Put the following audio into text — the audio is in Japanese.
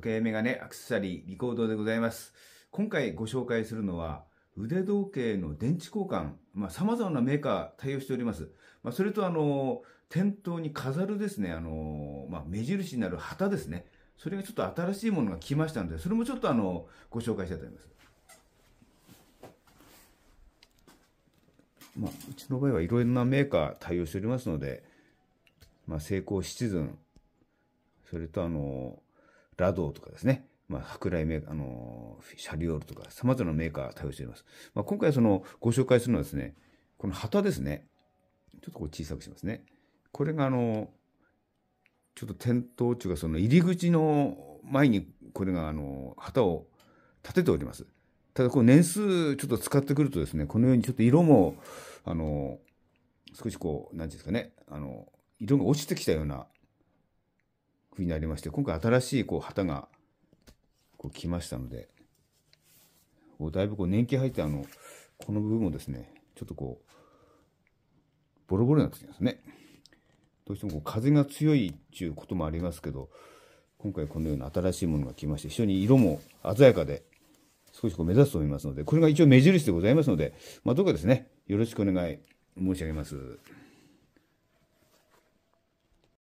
時計メガネ、アクセサリー、リコードでございます。今回ご紹介するのは、腕時計の電池交換、まあ、様々なメーカー対応しております。まあ、それと、あの、店頭に飾るですね、あの、まあ、目印になる旗ですね。それがちょっと新しいものが来ましたので、それもちょっとあの、ご紹介したいと思います。まあ、うちの場合はいろいろなメーカー対応しておりますので、まあ、成功シチズン、それとあの、ラドーとかですね、まあ、舶来メーカー、あのシャリオールとか、様々なメーカー対応しています。まあ、今回そのご紹介するのはですね、この旗ですね。ちょっとこう小さくしますね。これがあの、ちょっと店頭中がその入り口の前にこれがあの、旗を立てております。ただこう年数ちょっと使ってくるとですね、このようにちょっと色も、あの、少しこう、なんていうんですかね、あの、色が落ちてきたようなふうになりまして、今回新しいこう旗がこう来ましたので、こうだいぶこう年季入ってあの、この部分もですね、ちょっとこう、ボロボロになってきますね。どうしてもこう風が強いっていうこともありますけど、今回このような新しいものが来まして、非常に色も鮮やかで、少しこう目指すと思いますので、これが一応目印でございますので、まあ、どうかですね、よろしくお願い申し上げます。